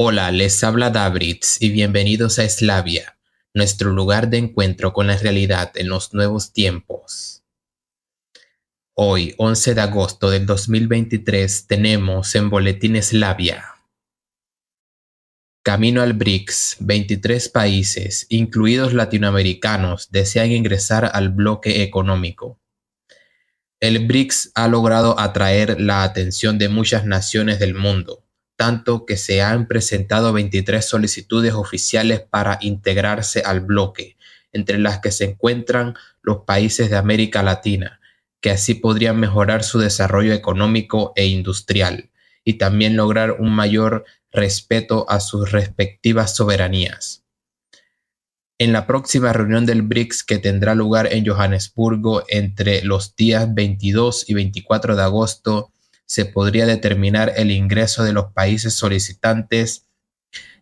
Hola, les habla Davritz y bienvenidos a Eslavia, nuestro lugar de encuentro con la realidad en los nuevos tiempos. Hoy, 11 de agosto del 2023, tenemos en Boletín Eslavia. Camino al BRICS, 23 países, incluidos latinoamericanos, desean ingresar al bloque económico. El BRICS ha logrado atraer la atención de muchas naciones del mundo tanto que se han presentado 23 solicitudes oficiales para integrarse al bloque, entre las que se encuentran los países de América Latina, que así podrían mejorar su desarrollo económico e industrial y también lograr un mayor respeto a sus respectivas soberanías. En la próxima reunión del BRICS que tendrá lugar en Johannesburgo entre los días 22 y 24 de agosto, se podría determinar el ingreso de los países solicitantes.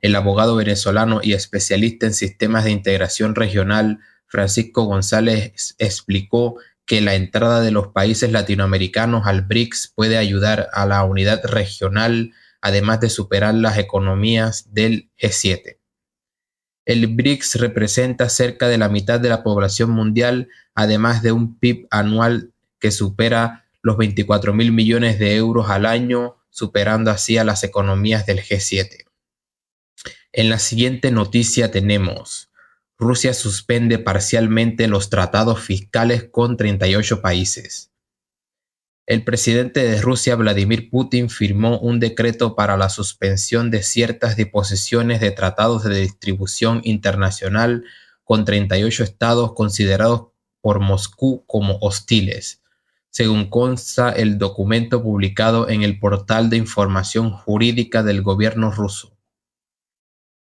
El abogado venezolano y especialista en sistemas de integración regional, Francisco González, explicó que la entrada de los países latinoamericanos al BRICS puede ayudar a la unidad regional, además de superar las economías del G7. E el BRICS representa cerca de la mitad de la población mundial, además de un PIB anual que supera los 24 mil millones de euros al año, superando así a las economías del G7. En la siguiente noticia tenemos, Rusia suspende parcialmente los tratados fiscales con 38 países. El presidente de Rusia, Vladimir Putin, firmó un decreto para la suspensión de ciertas disposiciones de tratados de distribución internacional con 38 estados considerados por Moscú como hostiles, según consta el documento publicado en el portal de información jurídica del gobierno ruso.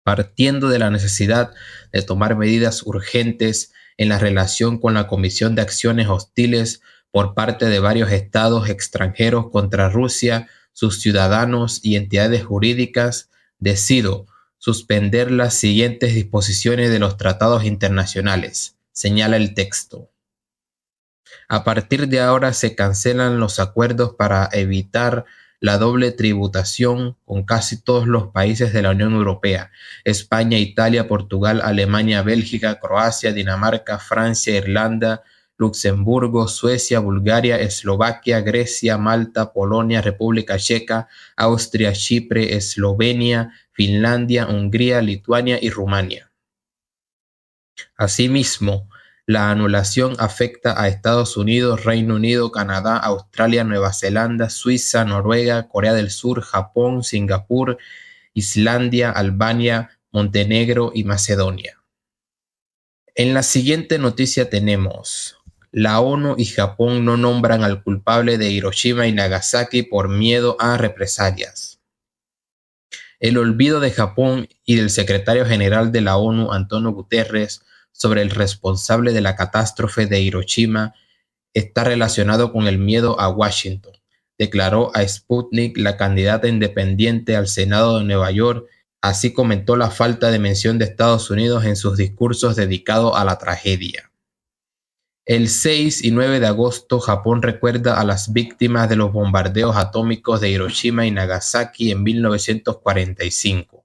Partiendo de la necesidad de tomar medidas urgentes en la relación con la Comisión de Acciones Hostiles por parte de varios estados extranjeros contra Rusia, sus ciudadanos y entidades jurídicas, decido suspender las siguientes disposiciones de los tratados internacionales, señala el texto. A partir de ahora se cancelan los acuerdos para evitar la doble tributación con casi todos los países de la Unión Europea, España, Italia, Portugal, Alemania, Bélgica, Croacia, Dinamarca, Francia, Irlanda, Luxemburgo, Suecia, Bulgaria, Eslovaquia, Grecia, Malta, Polonia, República Checa, Austria, Chipre, Eslovenia, Finlandia, Hungría, Lituania y Rumania. Asimismo, la anulación afecta a Estados Unidos, Reino Unido, Canadá, Australia, Nueva Zelanda, Suiza, Noruega, Corea del Sur, Japón, Singapur, Islandia, Albania, Montenegro y Macedonia. En la siguiente noticia tenemos, la ONU y Japón no nombran al culpable de Hiroshima y Nagasaki por miedo a represalias. El olvido de Japón y del secretario general de la ONU, Antonio Guterres, sobre el responsable de la catástrofe de Hiroshima está relacionado con el miedo a Washington, declaró a Sputnik la candidata independiente al Senado de Nueva York. Así comentó la falta de mención de Estados Unidos en sus discursos dedicados a la tragedia. El 6 y 9 de agosto, Japón recuerda a las víctimas de los bombardeos atómicos de Hiroshima y Nagasaki en 1945.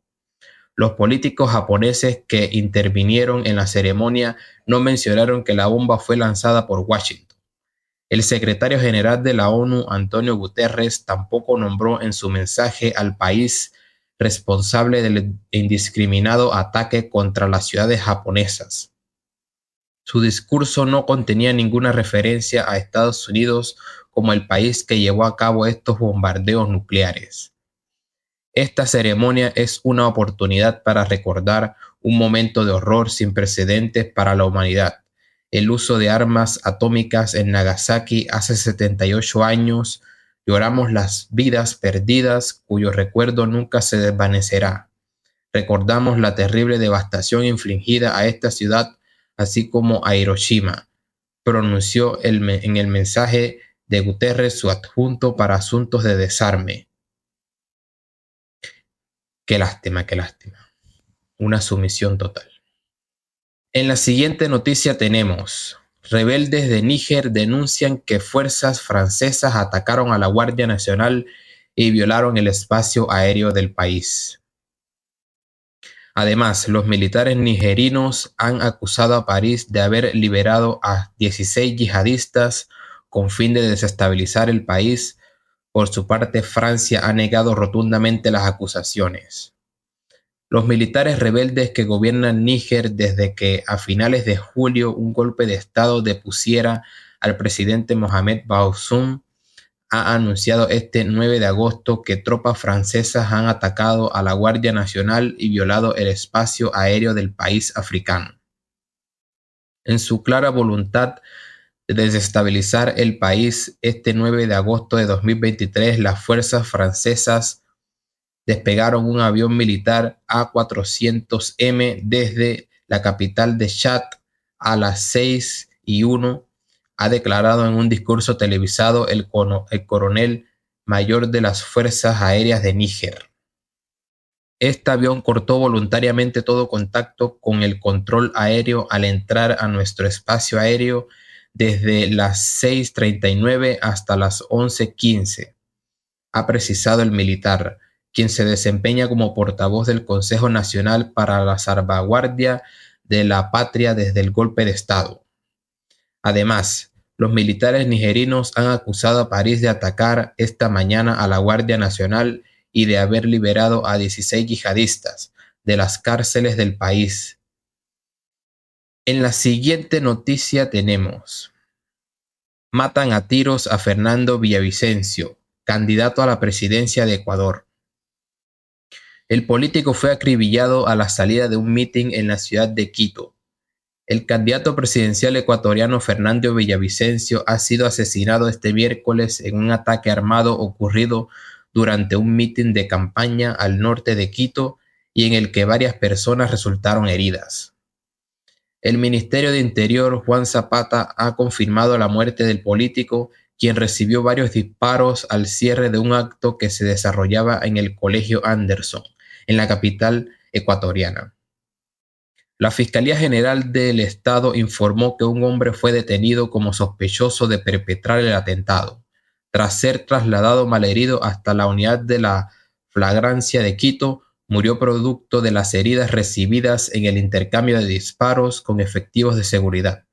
Los políticos japoneses que intervinieron en la ceremonia no mencionaron que la bomba fue lanzada por Washington. El secretario general de la ONU, Antonio Guterres, tampoco nombró en su mensaje al país responsable del indiscriminado ataque contra las ciudades japonesas. Su discurso no contenía ninguna referencia a Estados Unidos como el país que llevó a cabo estos bombardeos nucleares. Esta ceremonia es una oportunidad para recordar un momento de horror sin precedentes para la humanidad. El uso de armas atómicas en Nagasaki hace 78 años. Lloramos las vidas perdidas cuyo recuerdo nunca se desvanecerá. Recordamos la terrible devastación infligida a esta ciudad, así como a Hiroshima, pronunció el en el mensaje de Guterres su adjunto para asuntos de desarme. Qué lástima, qué lástima. Una sumisión total. En la siguiente noticia tenemos, rebeldes de Níger denuncian que fuerzas francesas atacaron a la Guardia Nacional y violaron el espacio aéreo del país. Además, los militares nigerinos han acusado a París de haber liberado a 16 yihadistas con fin de desestabilizar el país por su parte, Francia ha negado rotundamente las acusaciones. Los militares rebeldes que gobiernan Níger desde que a finales de julio un golpe de Estado depusiera al presidente Mohamed Bazoum ha anunciado este 9 de agosto que tropas francesas han atacado a la Guardia Nacional y violado el espacio aéreo del país africano. En su clara voluntad desestabilizar el país, este 9 de agosto de 2023 las fuerzas francesas despegaron un avión militar A400M desde la capital de Chad a las 6 y 1, ha declarado en un discurso televisado el, el coronel mayor de las Fuerzas Aéreas de Níger. Este avión cortó voluntariamente todo contacto con el control aéreo al entrar a nuestro espacio aéreo desde las 6.39 hasta las 11.15, ha precisado el militar, quien se desempeña como portavoz del Consejo Nacional para la Salvaguardia de la Patria desde el golpe de Estado. Además, los militares nigerinos han acusado a París de atacar esta mañana a la Guardia Nacional y de haber liberado a 16 yihadistas de las cárceles del país en la siguiente noticia tenemos. Matan a tiros a Fernando Villavicencio, candidato a la presidencia de Ecuador. El político fue acribillado a la salida de un mitin en la ciudad de Quito. El candidato presidencial ecuatoriano Fernando Villavicencio ha sido asesinado este miércoles en un ataque armado ocurrido durante un mitin de campaña al norte de Quito y en el que varias personas resultaron heridas. El Ministerio de Interior Juan Zapata ha confirmado la muerte del político, quien recibió varios disparos al cierre de un acto que se desarrollaba en el Colegio Anderson, en la capital ecuatoriana. La Fiscalía General del Estado informó que un hombre fue detenido como sospechoso de perpetrar el atentado, tras ser trasladado malherido hasta la unidad de la flagrancia de Quito, murió producto de las heridas recibidas en el intercambio de disparos con efectivos de seguridad.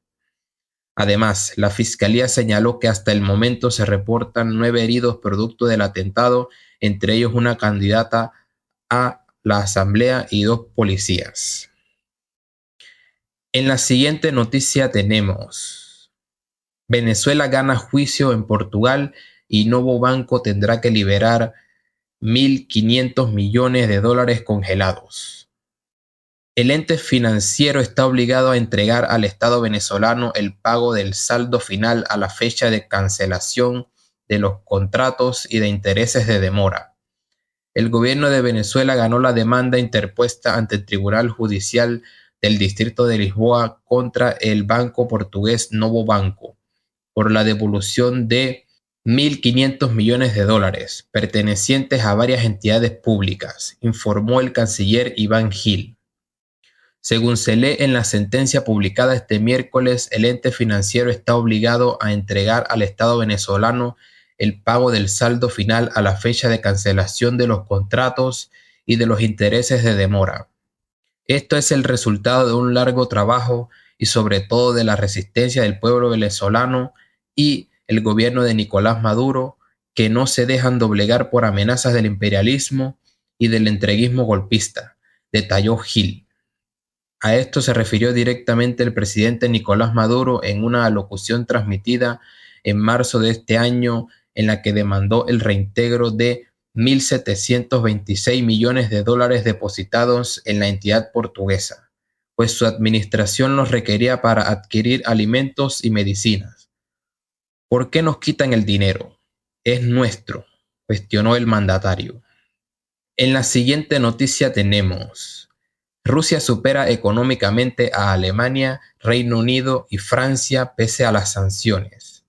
Además, la Fiscalía señaló que hasta el momento se reportan nueve heridos producto del atentado, entre ellos una candidata a la Asamblea y dos policías. En la siguiente noticia tenemos, Venezuela gana juicio en Portugal y Novo Banco tendrá que liberar 1.500 millones de dólares congelados. El ente financiero está obligado a entregar al Estado venezolano el pago del saldo final a la fecha de cancelación de los contratos y de intereses de demora. El gobierno de Venezuela ganó la demanda interpuesta ante el Tribunal Judicial del Distrito de Lisboa contra el banco portugués Novo Banco por la devolución de 1.500 millones de dólares pertenecientes a varias entidades públicas, informó el canciller Iván Gil. Según se lee en la sentencia publicada este miércoles, el ente financiero está obligado a entregar al Estado venezolano el pago del saldo final a la fecha de cancelación de los contratos y de los intereses de demora. Esto es el resultado de un largo trabajo y sobre todo de la resistencia del pueblo venezolano y el gobierno de Nicolás Maduro, que no se dejan doblegar por amenazas del imperialismo y del entreguismo golpista, detalló Gil. A esto se refirió directamente el presidente Nicolás Maduro en una alocución transmitida en marzo de este año en la que demandó el reintegro de 1.726 millones de dólares depositados en la entidad portuguesa, pues su administración los requería para adquirir alimentos y medicinas. ¿Por qué nos quitan el dinero? Es nuestro, cuestionó el mandatario. En la siguiente noticia tenemos, Rusia supera económicamente a Alemania, Reino Unido y Francia pese a las sanciones.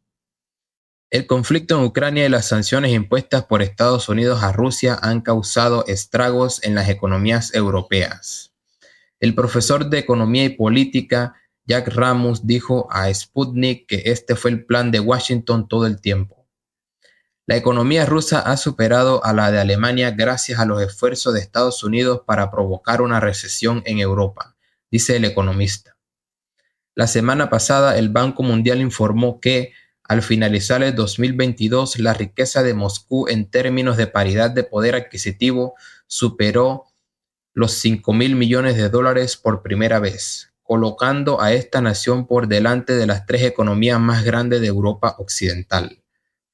El conflicto en Ucrania y las sanciones impuestas por Estados Unidos a Rusia han causado estragos en las economías europeas. El profesor de Economía y Política Jack Ramos dijo a Sputnik que este fue el plan de Washington todo el tiempo. La economía rusa ha superado a la de Alemania gracias a los esfuerzos de Estados Unidos para provocar una recesión en Europa, dice el economista. La semana pasada el Banco Mundial informó que, al finalizar el 2022, la riqueza de Moscú en términos de paridad de poder adquisitivo superó los 5 mil millones de dólares por primera vez, colocando a esta nación por delante de las tres economías más grandes de Europa Occidental,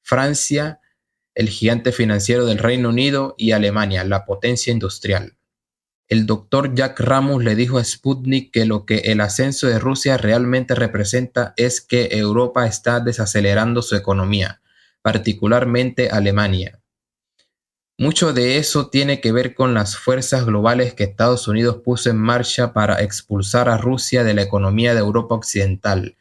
Francia, el gigante financiero del Reino Unido, y Alemania, la potencia industrial. El doctor Jack Ramos le dijo a Sputnik que lo que el ascenso de Rusia realmente representa es que Europa está desacelerando su economía, particularmente Alemania. Mucho de eso tiene que ver con las fuerzas globales que Estados Unidos puso en marcha para expulsar a Rusia de la economía de Europa Occidental,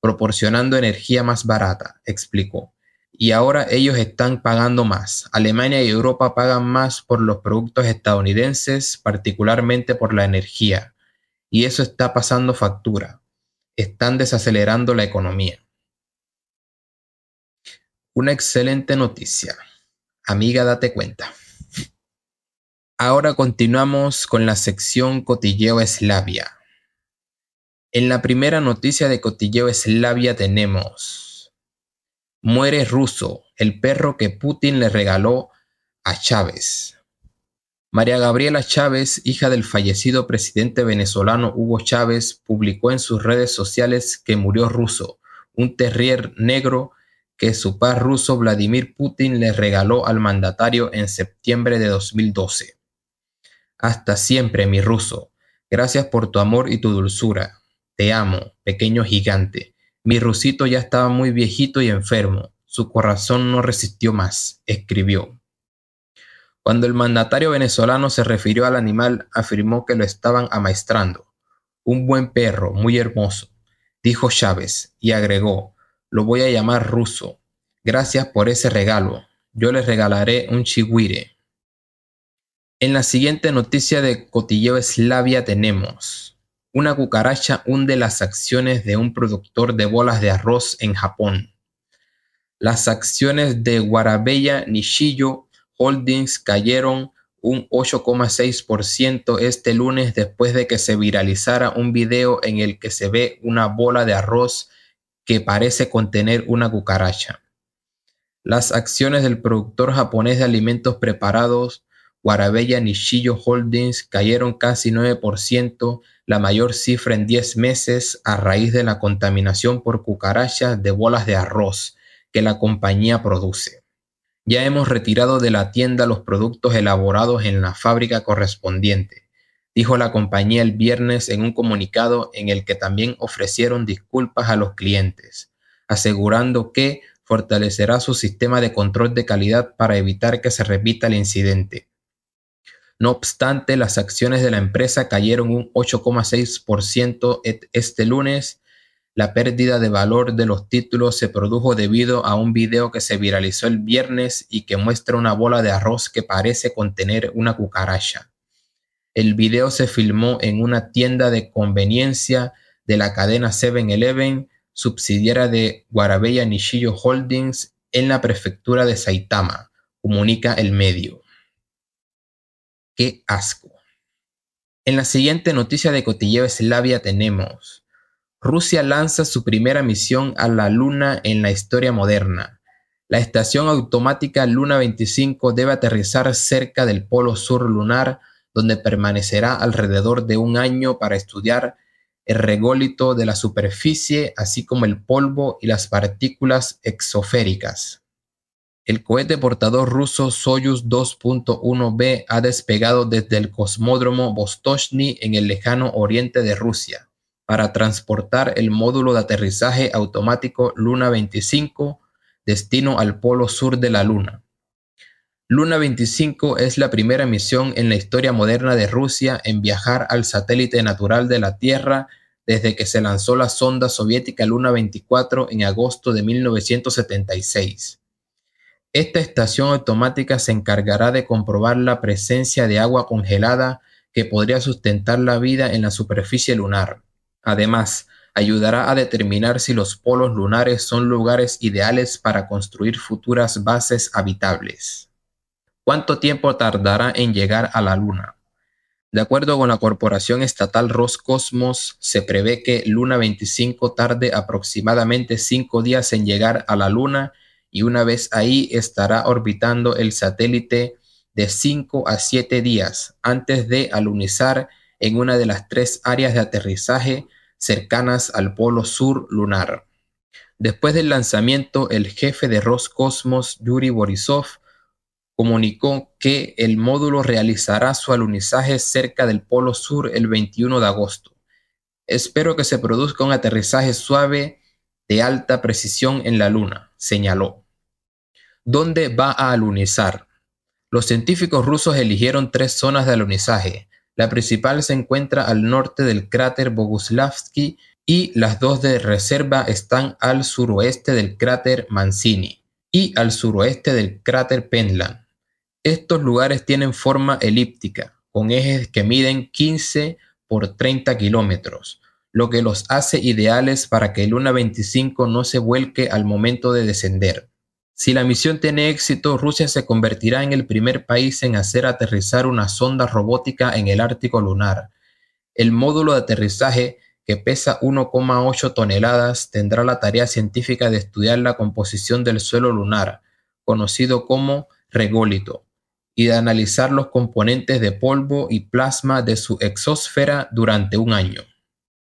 proporcionando energía más barata, explicó. Y ahora ellos están pagando más. Alemania y Europa pagan más por los productos estadounidenses, particularmente por la energía. Y eso está pasando factura. Están desacelerando la economía. Una excelente noticia. Amiga, date cuenta. Ahora continuamos con la sección Cotilleo Eslavia. En la primera noticia de Cotilleo Eslavia tenemos, muere ruso, el perro que Putin le regaló a Chávez. María Gabriela Chávez, hija del fallecido presidente venezolano Hugo Chávez, publicó en sus redes sociales que murió ruso, un terrier negro que su par ruso Vladimir Putin le regaló al mandatario en septiembre de 2012. Hasta siempre, mi ruso. Gracias por tu amor y tu dulzura. Te amo, pequeño gigante. Mi rusito ya estaba muy viejito y enfermo. Su corazón no resistió más, escribió. Cuando el mandatario venezolano se refirió al animal, afirmó que lo estaban amaestrando. Un buen perro, muy hermoso, dijo Chávez, y agregó, lo voy a llamar ruso. Gracias por ese regalo. Yo les regalaré un chihuire. En la siguiente noticia de Cotilleo Eslavia tenemos. Una cucaracha hunde las acciones de un productor de bolas de arroz en Japón. Las acciones de Guarabella Nishiyo Holdings cayeron un 8,6% este lunes después de que se viralizara un video en el que se ve una bola de arroz que parece contener una cucaracha. Las acciones del productor japonés de alimentos preparados Guarabella Nishio Holdings cayeron casi 9%, la mayor cifra en 10 meses a raíz de la contaminación por cucarachas de bolas de arroz que la compañía produce. Ya hemos retirado de la tienda los productos elaborados en la fábrica correspondiente dijo la compañía el viernes en un comunicado en el que también ofrecieron disculpas a los clientes, asegurando que fortalecerá su sistema de control de calidad para evitar que se repita el incidente. No obstante, las acciones de la empresa cayeron un 8,6% este lunes. La pérdida de valor de los títulos se produjo debido a un video que se viralizó el viernes y que muestra una bola de arroz que parece contener una cucaracha. El video se filmó en una tienda de conveniencia de la cadena 7-Eleven, subsidiaria de Guarabella Nishiyo Holdings en la prefectura de Saitama, comunica el medio. ¡Qué asco! En la siguiente noticia de Cotilleo Eslavia tenemos, Rusia lanza su primera misión a la Luna en la historia moderna. La estación automática Luna 25 debe aterrizar cerca del polo sur lunar donde permanecerá alrededor de un año para estudiar el rególito de la superficie, así como el polvo y las partículas exoféricas. El cohete portador ruso Soyuz 2.1B ha despegado desde el cosmódromo Vostochny en el lejano oriente de Rusia para transportar el módulo de aterrizaje automático Luna 25 destino al polo sur de la Luna. Luna 25 es la primera misión en la historia moderna de Rusia en viajar al satélite natural de la Tierra desde que se lanzó la sonda soviética Luna 24 en agosto de 1976. Esta estación automática se encargará de comprobar la presencia de agua congelada que podría sustentar la vida en la superficie lunar. Además, ayudará a determinar si los polos lunares son lugares ideales para construir futuras bases habitables cuánto tiempo tardará en llegar a la Luna. De acuerdo con la corporación estatal Roscosmos, se prevé que Luna 25 tarde aproximadamente cinco días en llegar a la Luna y una vez ahí estará orbitando el satélite de 5 a 7 días antes de alunizar en una de las tres áreas de aterrizaje cercanas al polo sur lunar. Después del lanzamiento, el jefe de Roscosmos, Yuri Borisov, comunicó que el módulo realizará su alunizaje cerca del Polo Sur el 21 de agosto. Espero que se produzca un aterrizaje suave de alta precisión en la Luna, señaló. ¿Dónde va a alunizar? Los científicos rusos eligieron tres zonas de alunizaje. La principal se encuentra al norte del cráter Boguslavsky y las dos de reserva están al suroeste del cráter Mancini y al suroeste del cráter Penland. Estos lugares tienen forma elíptica, con ejes que miden 15 por 30 kilómetros, lo que los hace ideales para que el Luna 25 no se vuelque al momento de descender. Si la misión tiene éxito, Rusia se convertirá en el primer país en hacer aterrizar una sonda robótica en el Ártico lunar. El módulo de aterrizaje, que pesa 1,8 toneladas, tendrá la tarea científica de estudiar la composición del suelo lunar, conocido como rególito, y de analizar los componentes de polvo y plasma de su exósfera durante un año.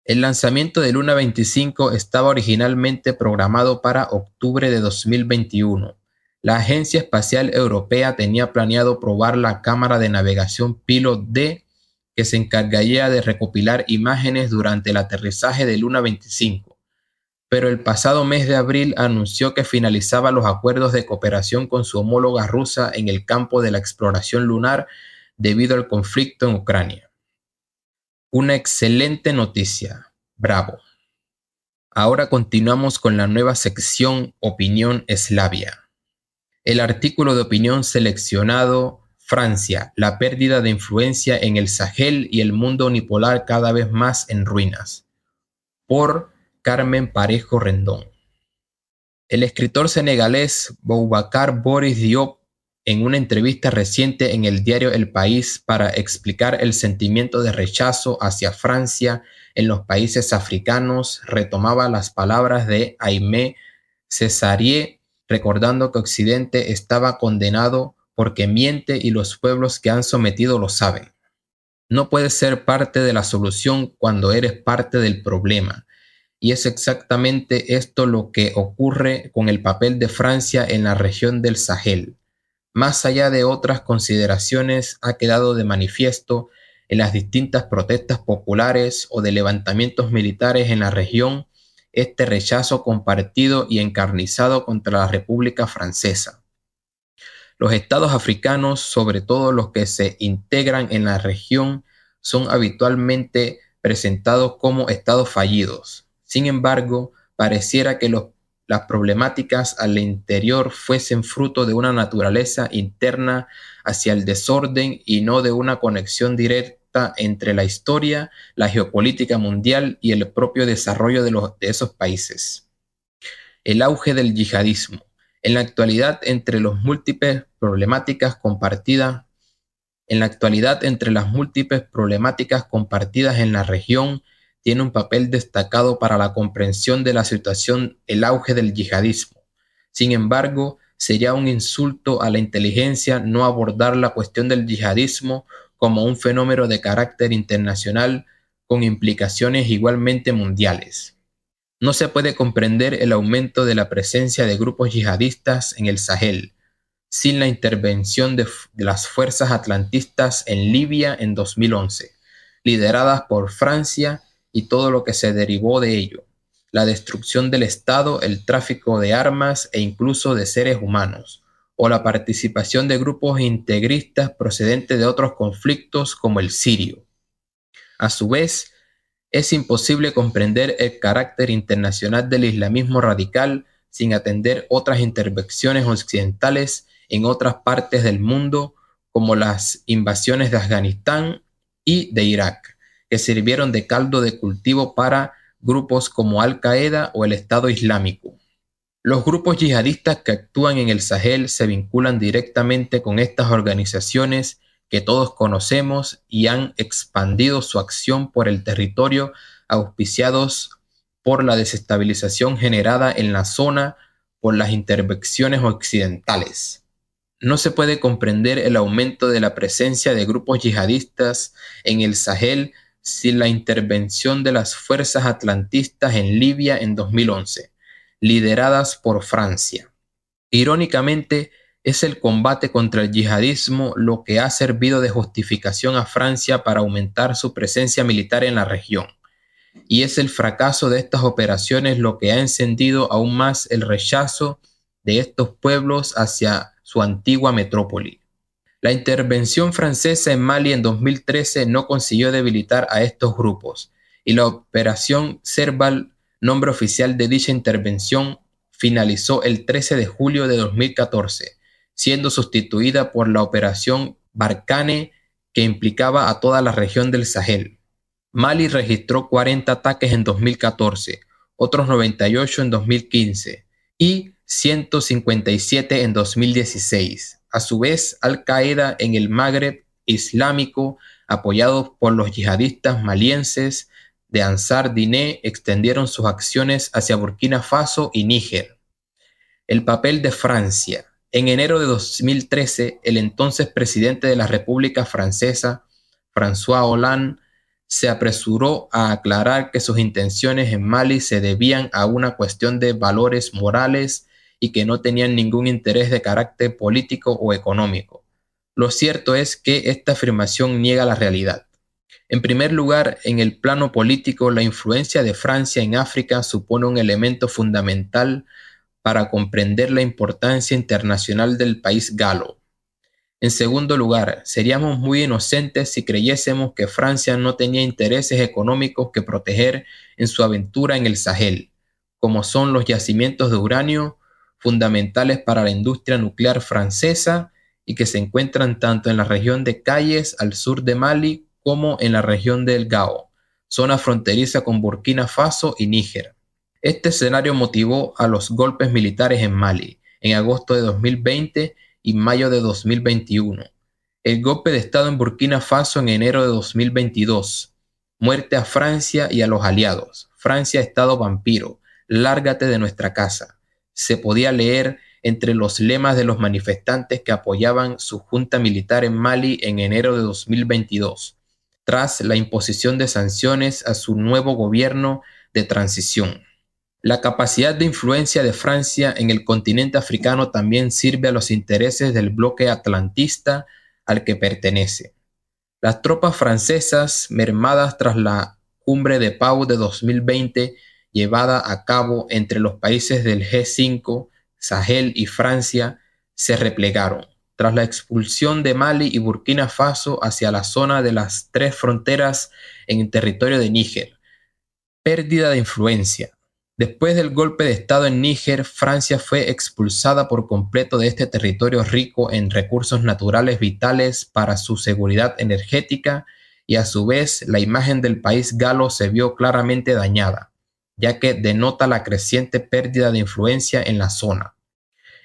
El lanzamiento de Luna 25 estaba originalmente programado para octubre de 2021. La Agencia Espacial Europea tenía planeado probar la cámara de navegación Pilot D, que se encargaría de recopilar imágenes durante el aterrizaje de Luna 25 pero el pasado mes de abril anunció que finalizaba los acuerdos de cooperación con su homóloga rusa en el campo de la exploración lunar debido al conflicto en Ucrania. Una excelente noticia. Bravo. Ahora continuamos con la nueva sección Opinión Eslavia. El artículo de opinión seleccionado Francia, la pérdida de influencia en el Sahel y el mundo unipolar cada vez más en ruinas. Por Carmen Parejo Rendón. El escritor senegalés Boubacar Boris Diop, en una entrevista reciente en el diario El País para explicar el sentimiento de rechazo hacia Francia en los países africanos, retomaba las palabras de Aimé césarié recordando que Occidente estaba condenado porque miente y los pueblos que han sometido lo saben. No puedes ser parte de la solución cuando eres parte del problema y es exactamente esto lo que ocurre con el papel de Francia en la región del Sahel. Más allá de otras consideraciones, ha quedado de manifiesto en las distintas protestas populares o de levantamientos militares en la región este rechazo compartido y encarnizado contra la República Francesa. Los estados africanos, sobre todo los que se integran en la región, son habitualmente presentados como estados fallidos, sin embargo, pareciera que las problemáticas al interior fuesen fruto de una naturaleza interna hacia el desorden y no de una conexión directa entre la historia, la geopolítica mundial y el propio desarrollo de, de esos países. El auge del yihadismo. En la actualidad, entre las múltiples problemáticas compartidas, en la actualidad, entre las múltiples problemáticas compartidas en la región, tiene un papel destacado para la comprensión de la situación el auge del yihadismo. Sin embargo, sería un insulto a la inteligencia no abordar la cuestión del yihadismo como un fenómeno de carácter internacional con implicaciones igualmente mundiales. No se puede comprender el aumento de la presencia de grupos yihadistas en el Sahel sin la intervención de, las fuerzas atlantistas en Libia en 2011, lideradas por Francia y todo lo que se derivó de ello, la destrucción del Estado, el tráfico de armas e incluso de seres humanos, o la participación de grupos integristas procedentes de otros conflictos como el sirio. A su vez, es imposible comprender el carácter internacional del islamismo radical sin atender otras intervenciones occidentales en otras partes del mundo, como las invasiones de Afganistán y de Irak que sirvieron de caldo de cultivo para grupos como Al-Qaeda o el Estado Islámico. Los grupos yihadistas que actúan en el Sahel se vinculan directamente con estas organizaciones que todos conocemos y han expandido su acción por el territorio auspiciados por la desestabilización generada en la zona por las intervenciones occidentales. No se puede comprender el aumento de la presencia de grupos yihadistas en el Sahel sin la intervención de las fuerzas atlantistas en Libia en 2011, lideradas por Francia. Irónicamente, es el combate contra el yihadismo lo que ha servido de justificación a Francia para aumentar su presencia militar en la región. Y es el fracaso de estas operaciones lo que ha encendido aún más el rechazo de estos pueblos hacia su antigua metrópoli. La intervención francesa en Mali en 2013 no consiguió debilitar a estos grupos y la operación Cerval, nombre oficial de dicha intervención, finalizó el 13 de julio de 2014, siendo sustituida por la operación Barkhane que implicaba a toda la región del Sahel. Mali registró 40 ataques en 2014, otros 98 en 2015 y 157 en 2016 a su vez Al Qaeda en el Magreb islámico, apoyados por los yihadistas malienses de Ansar Diné, extendieron sus acciones hacia Burkina Faso y Níger. El papel de Francia. En enero de 2013, el entonces presidente de la República Francesa, François Hollande, se apresuró a aclarar que sus intenciones en Mali se debían a una cuestión de valores morales y que no tenían ningún interés de carácter político o económico. Lo cierto es que esta afirmación niega la realidad. En primer lugar, en el plano político, la influencia de Francia en África supone un elemento fundamental para comprender la importancia internacional del país galo. En segundo lugar, seríamos muy inocentes si creyésemos que Francia no tenía intereses económicos que proteger en su aventura en el Sahel, como son los yacimientos de uranio, fundamentales para la industria nuclear francesa y que se encuentran tanto en la región de Calles al sur de Mali como en la región del Gao, zona fronteriza con Burkina Faso y Níger. Este escenario motivó a los golpes militares en Mali en agosto de 2020 y mayo de 2021, el golpe de Estado en Burkina Faso en enero de 2022, muerte a Francia y a los aliados, Francia Estado vampiro, lárgate de nuestra casa, se podía leer entre los lemas de los manifestantes que apoyaban su junta militar en Mali en enero de 2022, tras la imposición de sanciones a su nuevo gobierno de transición. La capacidad de influencia de Francia en el continente africano también sirve a los intereses del bloque atlantista al que pertenece. Las tropas francesas, mermadas tras la cumbre de Pau de 2020, llevada a cabo entre los países del G5, Sahel y Francia se replegaron. Tras la expulsión de Mali y Burkina Faso hacia la zona de las tres fronteras en el territorio de Níger. Pérdida de influencia. Después del golpe de Estado en Níger, Francia fue expulsada por completo de este territorio rico en recursos naturales vitales para su seguridad energética y a su vez la imagen del país galo se vio claramente dañada ya que denota la creciente pérdida de influencia en la zona.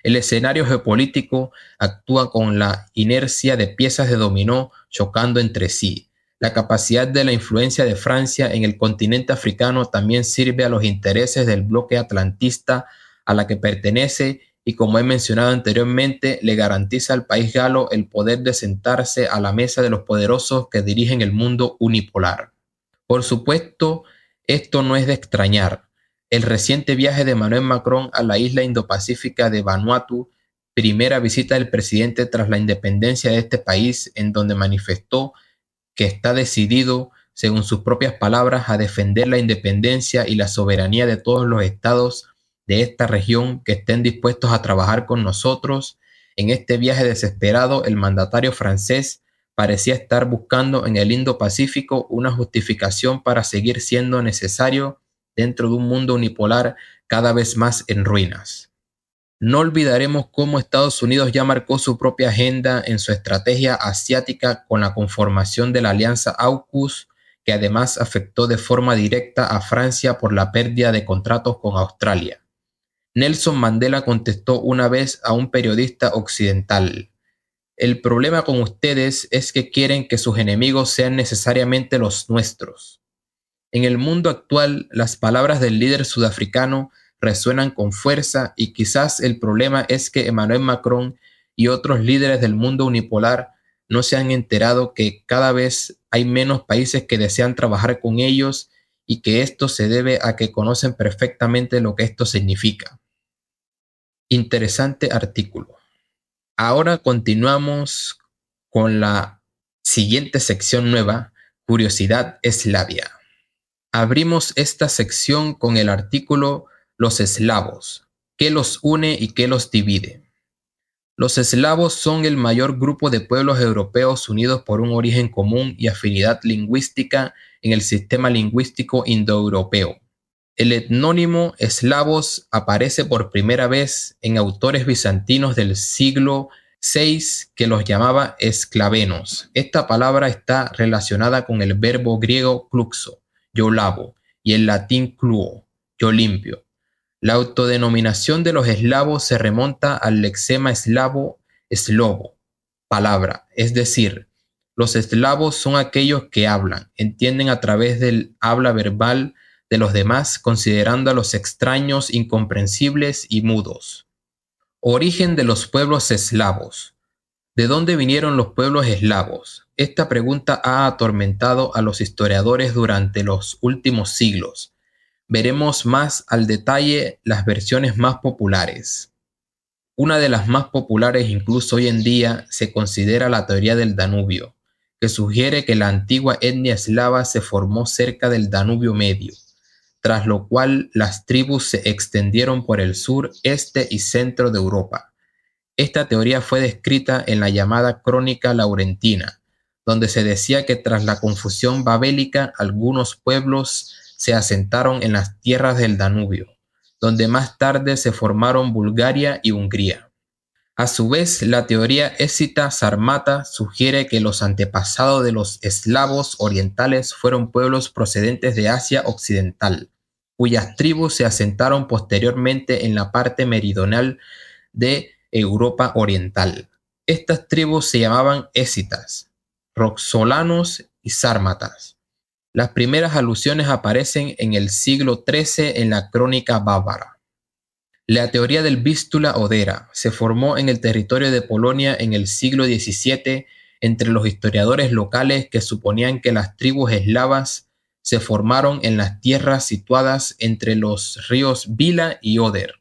El escenario geopolítico actúa con la inercia de piezas de dominó chocando entre sí. La capacidad de la influencia de Francia en el continente africano también sirve a los intereses del bloque atlantista a la que pertenece y como he mencionado anteriormente, le garantiza al país galo el poder de sentarse a la mesa de los poderosos que dirigen el mundo unipolar. Por supuesto, esto no es de extrañar. El reciente viaje de Manuel Macron a la isla indopacífica de Vanuatu, primera visita del presidente tras la independencia de este país, en donde manifestó que está decidido, según sus propias palabras, a defender la independencia y la soberanía de todos los estados de esta región que estén dispuestos a trabajar con nosotros. En este viaje desesperado, el mandatario francés parecía estar buscando en el Indo-Pacífico una justificación para seguir siendo necesario dentro de un mundo unipolar cada vez más en ruinas. No olvidaremos cómo Estados Unidos ya marcó su propia agenda en su estrategia asiática con la conformación de la alianza AUKUS, que además afectó de forma directa a Francia por la pérdida de contratos con Australia. Nelson Mandela contestó una vez a un periodista occidental, el problema con ustedes es que quieren que sus enemigos sean necesariamente los nuestros. En el mundo actual, las palabras del líder sudafricano resuenan con fuerza y quizás el problema es que Emmanuel Macron y otros líderes del mundo unipolar no se han enterado que cada vez hay menos países que desean trabajar con ellos y que esto se debe a que conocen perfectamente lo que esto significa. Interesante artículo ahora continuamos con la siguiente sección nueva, Curiosidad Eslavia. Abrimos esta sección con el artículo Los eslavos, qué los une y qué los divide. Los eslavos son el mayor grupo de pueblos europeos unidos por un origen común y afinidad lingüística en el sistema lingüístico indoeuropeo. El etnónimo eslavos aparece por primera vez en autores bizantinos del siglo VI que los llamaba esclavenos. Esta palabra está relacionada con el verbo griego cluxo, yo lavo, y el latín cluo, yo limpio. La autodenominación de los eslavos se remonta al lexema eslavo, eslovo, palabra, es decir, los eslavos son aquellos que hablan, entienden a través del habla verbal de los demás considerando a los extraños, incomprensibles y mudos. Origen de los pueblos eslavos. ¿De dónde vinieron los pueblos eslavos? Esta pregunta ha atormentado a los historiadores durante los últimos siglos. Veremos más al detalle las versiones más populares. Una de las más populares incluso hoy en día se considera la teoría del Danubio, que sugiere que la antigua etnia eslava se formó cerca del Danubio medio tras lo cual las tribus se extendieron por el sur, este y centro de Europa. Esta teoría fue descrita en la llamada Crónica Laurentina, donde se decía que tras la confusión babélica algunos pueblos se asentaron en las tierras del Danubio, donde más tarde se formaron Bulgaria y Hungría. A su vez, la teoría écita sarmata sugiere que los antepasados de los eslavos orientales fueron pueblos procedentes de Asia Occidental, cuyas tribus se asentaron posteriormente en la parte meridional de Europa Oriental. Estas tribus se llamaban écitas, roxolanos y sármatas. Las primeras alusiones aparecen en el siglo XIII en la crónica bávara. La teoría del Vístula-Odera se formó en el territorio de Polonia en el siglo XVII entre los historiadores locales que suponían que las tribus eslavas se formaron en las tierras situadas entre los ríos Vila y Oder.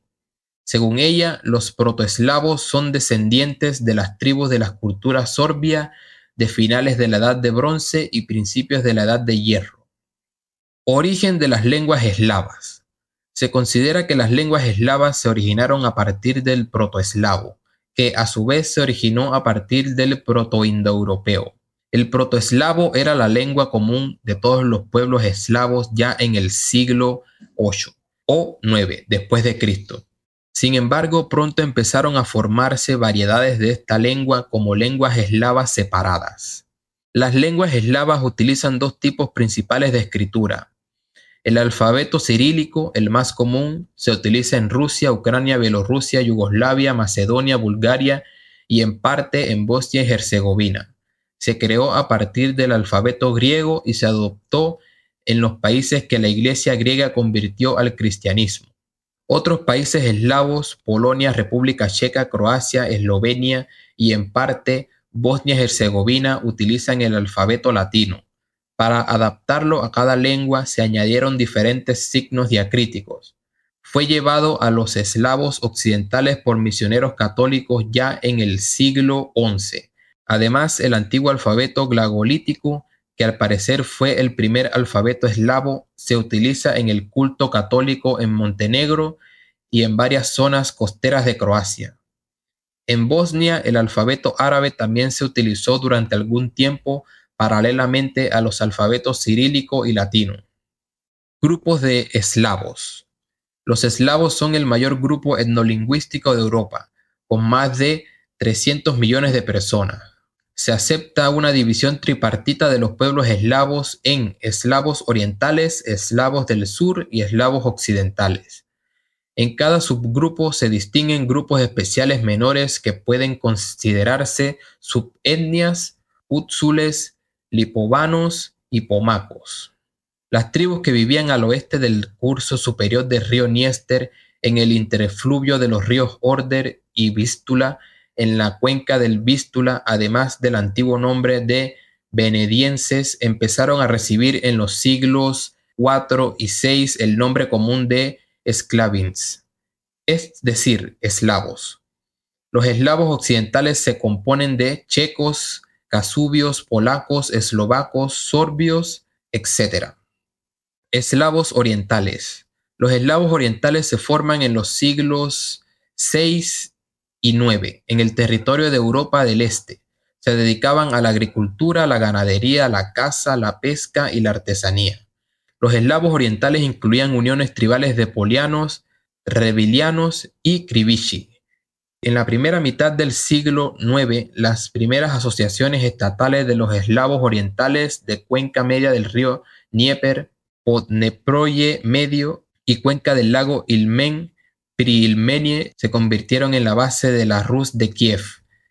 Según ella, los protoeslavos son descendientes de las tribus de las culturas sorbia de finales de la Edad de Bronce y principios de la Edad de Hierro. Origen de las lenguas eslavas. Se considera que las lenguas eslavas se originaron a partir del protoeslavo, que a su vez se originó a partir del protoindoeuropeo. El protoeslavo era la lengua común de todos los pueblos eslavos ya en el siglo VIII o IX después de Cristo. Sin embargo, pronto empezaron a formarse variedades de esta lengua como lenguas eslavas separadas. Las lenguas eslavas utilizan dos tipos principales de escritura, el alfabeto cirílico, el más común, se utiliza en Rusia, Ucrania, Bielorrusia, Yugoslavia, Macedonia, Bulgaria y en parte en Bosnia y Herzegovina. Se creó a partir del alfabeto griego y se adoptó en los países que la iglesia griega convirtió al cristianismo. Otros países eslavos, Polonia, República Checa, Croacia, Eslovenia y en parte Bosnia y Herzegovina utilizan el alfabeto latino. Para adaptarlo a cada lengua se añadieron diferentes signos diacríticos. Fue llevado a los eslavos occidentales por misioneros católicos ya en el siglo XI. Además, el antiguo alfabeto glagolítico, que al parecer fue el primer alfabeto eslavo, se utiliza en el culto católico en Montenegro y en varias zonas costeras de Croacia. En Bosnia, el alfabeto árabe también se utilizó durante algún tiempo paralelamente a los alfabetos cirílico y latino. Grupos de eslavos. Los eslavos son el mayor grupo etnolingüístico de Europa, con más de 300 millones de personas. Se acepta una división tripartita de los pueblos eslavos en eslavos orientales, eslavos del sur y eslavos occidentales. En cada subgrupo se distinguen grupos especiales menores que pueden considerarse subetnias, útsules, lipobanos y pomacos, las tribus que vivían al oeste del curso superior del río Niester en el interfluvio de los ríos Order y Vístula, en la cuenca del Vístula, además del antiguo nombre de venedienses, empezaron a recibir en los siglos IV y VI el nombre común de esclavins, es decir, eslavos. Los eslavos occidentales se componen de checos, casubios, polacos, eslovacos, sorbios, etc. Eslavos orientales. Los eslavos orientales se forman en los siglos VI y IX en el territorio de Europa del Este. Se dedicaban a la agricultura, la ganadería, la caza, la pesca y la artesanía. Los eslavos orientales incluían uniones tribales de polianos, revilianos y krivici. En la primera mitad del siglo IX, las primeras asociaciones estatales de los eslavos orientales de cuenca media del río Dnieper, Podneproye medio y cuenca del lago Ilmen, Priilmenie se convirtieron en la base de la Rus de Kiev,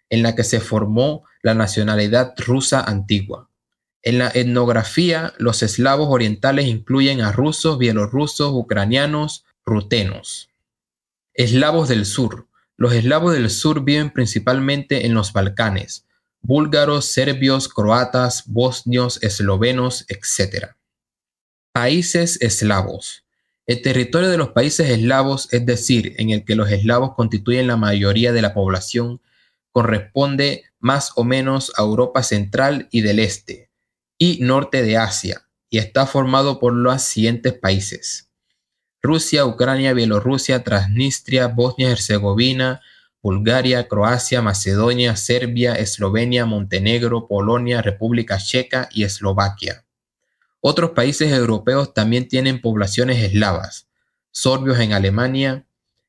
en la que se formó la nacionalidad rusa antigua. En la etnografía, los eslavos orientales incluyen a rusos, bielorrusos, ucranianos, rutenos. Eslavos del sur, los eslavos del sur viven principalmente en los Balcanes, búlgaros, serbios, croatas, bosnios, eslovenos, etc. Países eslavos. El territorio de los países eslavos, es decir, en el que los eslavos constituyen la mayoría de la población, corresponde más o menos a Europa central y del este, y norte de Asia, y está formado por los siguientes países. Rusia, Ucrania, Bielorrusia, Transnistria, Bosnia y Herzegovina, Bulgaria, Croacia, Macedonia, Serbia, Eslovenia, Montenegro, Polonia, República Checa y Eslovaquia. Otros países europeos también tienen poblaciones eslavas, sorbios en Alemania,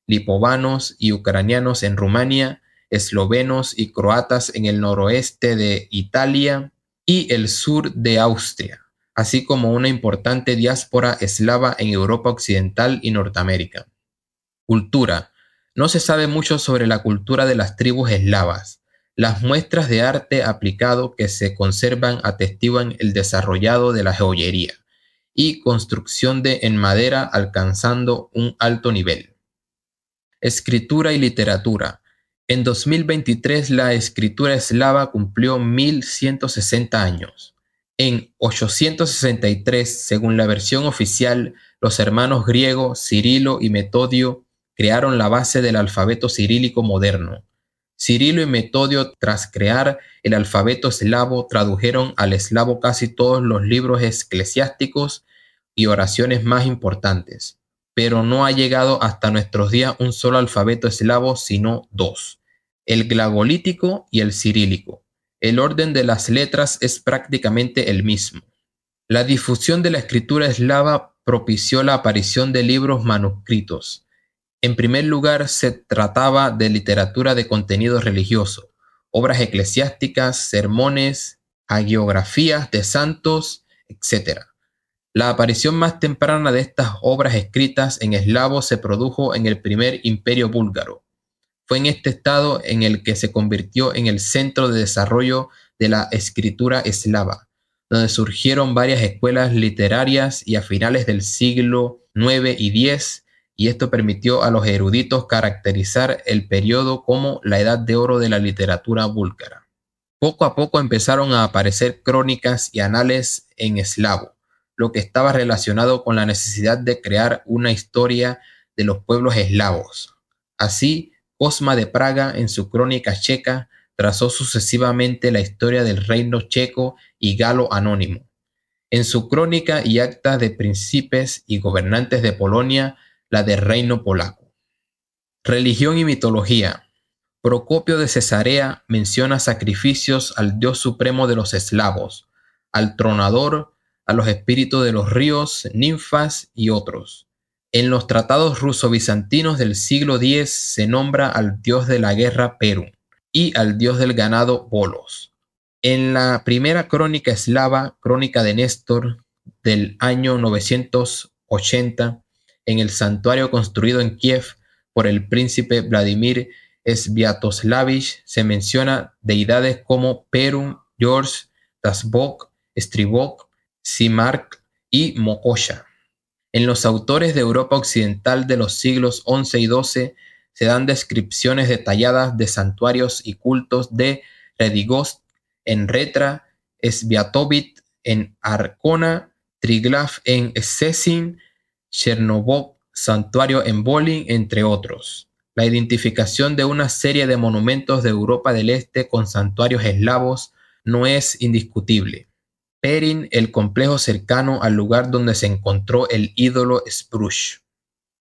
lipovanos y ucranianos en Rumania, eslovenos y croatas en el noroeste de Italia y el sur de Austria así como una importante diáspora eslava en Europa Occidental y Norteamérica. Cultura. No se sabe mucho sobre la cultura de las tribus eslavas. Las muestras de arte aplicado que se conservan atestiguan el desarrollado de la joyería y construcción de en madera alcanzando un alto nivel. Escritura y literatura. En 2023 la escritura eslava cumplió 1160 años en 863, según la versión oficial, los hermanos griegos Cirilo y Metodio crearon la base del alfabeto cirílico moderno. Cirilo y Metodio, tras crear el alfabeto eslavo, tradujeron al eslavo casi todos los libros eclesiásticos y oraciones más importantes, pero no ha llegado hasta nuestros días un solo alfabeto eslavo, sino dos, el glagolítico y el cirílico el orden de las letras es prácticamente el mismo. La difusión de la escritura eslava propició la aparición de libros manuscritos. En primer lugar, se trataba de literatura de contenido religioso, obras eclesiásticas, sermones, hagiografías de santos, etc. La aparición más temprana de estas obras escritas en eslavo se produjo en el primer imperio búlgaro, fue en este estado en el que se convirtió en el centro de desarrollo de la escritura eslava, donde surgieron varias escuelas literarias y a finales del siglo IX y X, y esto permitió a los eruditos caracterizar el periodo como la edad de oro de la literatura búlgara. Poco a poco empezaron a aparecer crónicas y anales en eslavo, lo que estaba relacionado con la necesidad de crear una historia de los pueblos eslavos. Así, Cosma de Praga, en su crónica checa, trazó sucesivamente la historia del reino checo y galo anónimo. En su crónica y acta de príncipes y gobernantes de Polonia, la del reino polaco. Religión y mitología. Procopio de Cesarea menciona sacrificios al dios supremo de los eslavos, al tronador, a los espíritus de los ríos, ninfas y otros. En los tratados ruso-bizantinos del siglo X se nombra al dios de la guerra Perú y al dios del ganado Bolos. En la primera crónica eslava, crónica de Néstor, del año 980, en el santuario construido en Kiev por el príncipe Vladimir Sviatoslavich, se menciona deidades como Perun, George, Dasbok, Stribok, Simark y Mokosha. En los autores de Europa Occidental de los siglos XI y XII se dan descripciones detalladas de santuarios y cultos de Redigost en Retra, Sviatovit en Arcona, Triglav en Sessin, Chernobog, santuario en Bolin, entre otros. La identificación de una serie de monumentos de Europa del Este con santuarios eslavos no es indiscutible. Perin el complejo cercano al lugar donde se encontró el ídolo Spruch.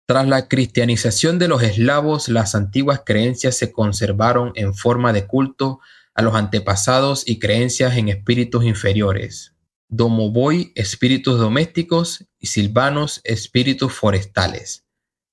Tras la cristianización de los eslavos, las antiguas creencias se conservaron en forma de culto a los antepasados y creencias en espíritus inferiores. domovoy espíritus domésticos, y silvanos, espíritus forestales.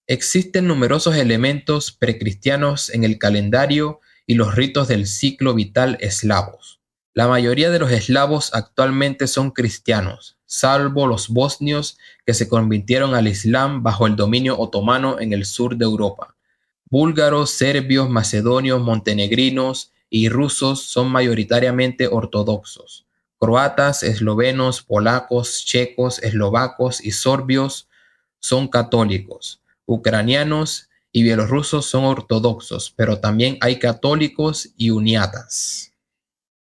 Existen numerosos elementos precristianos en el calendario y los ritos del ciclo vital eslavos. La mayoría de los eslavos actualmente son cristianos, salvo los bosnios que se convirtieron al Islam bajo el dominio otomano en el sur de Europa. Búlgaros, serbios, macedonios, montenegrinos y rusos son mayoritariamente ortodoxos. Croatas, eslovenos, polacos, checos, eslovacos y sorbios son católicos. Ucranianos y bielorrusos son ortodoxos, pero también hay católicos y uniatas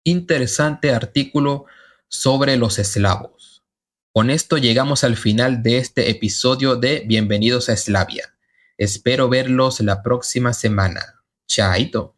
interesante artículo sobre los eslavos. Con esto llegamos al final de este episodio de Bienvenidos a Eslavia. Espero verlos la próxima semana. Chaito.